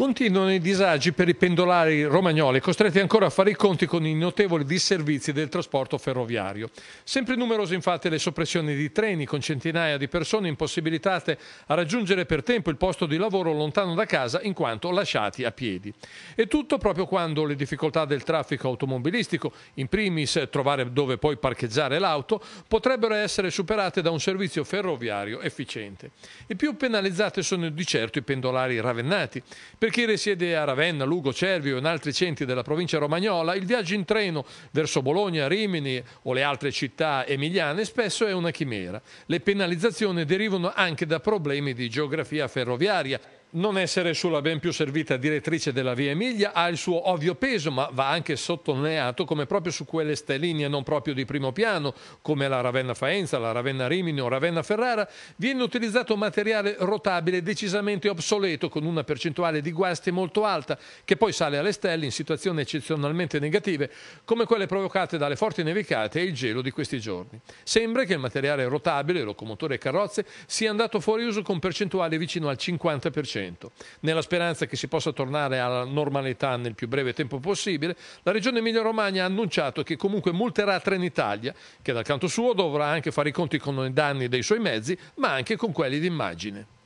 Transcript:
Continuano i disagi per i pendolari romagnoli costretti ancora a fare i conti con i notevoli disservizi del trasporto ferroviario. Sempre numerose infatti le soppressioni di treni con centinaia di persone impossibilitate a raggiungere per tempo il posto di lavoro lontano da casa in quanto lasciati a piedi. E tutto proprio quando le difficoltà del traffico automobilistico, in primis trovare dove poi parcheggiare l'auto, potrebbero essere superate da un servizio ferroviario efficiente. I più penalizzati sono di certo i pendolari ravennati, per chi risiede a Ravenna, Lugo, Cervio e in altri centri della provincia romagnola, il viaggio in treno verso Bologna, Rimini o le altre città emiliane spesso è una chimera. Le penalizzazioni derivano anche da problemi di geografia ferroviaria non essere sulla ben più servita direttrice della Via Emilia ha il suo ovvio peso, ma va anche sottolineato come proprio su quelle stelline non proprio di primo piano, come la Ravenna Faenza, la Ravenna Rimini o Ravenna Ferrara, viene utilizzato materiale rotabile decisamente obsoleto con una percentuale di guasti molto alta, che poi sale alle stelle in situazioni eccezionalmente negative, come quelle provocate dalle forti nevicate e il gelo di questi giorni. Sembra che il materiale rotabile, locomotore e carrozze, sia andato fuori uso con percentuali vicino al 50%. 100%. Nella speranza che si possa tornare alla normalità nel più breve tempo possibile, la Regione Emilia-Romagna ha annunciato che comunque multerà Trenitalia, che dal canto suo dovrà anche fare i conti con i danni dei suoi mezzi, ma anche con quelli d'immagine.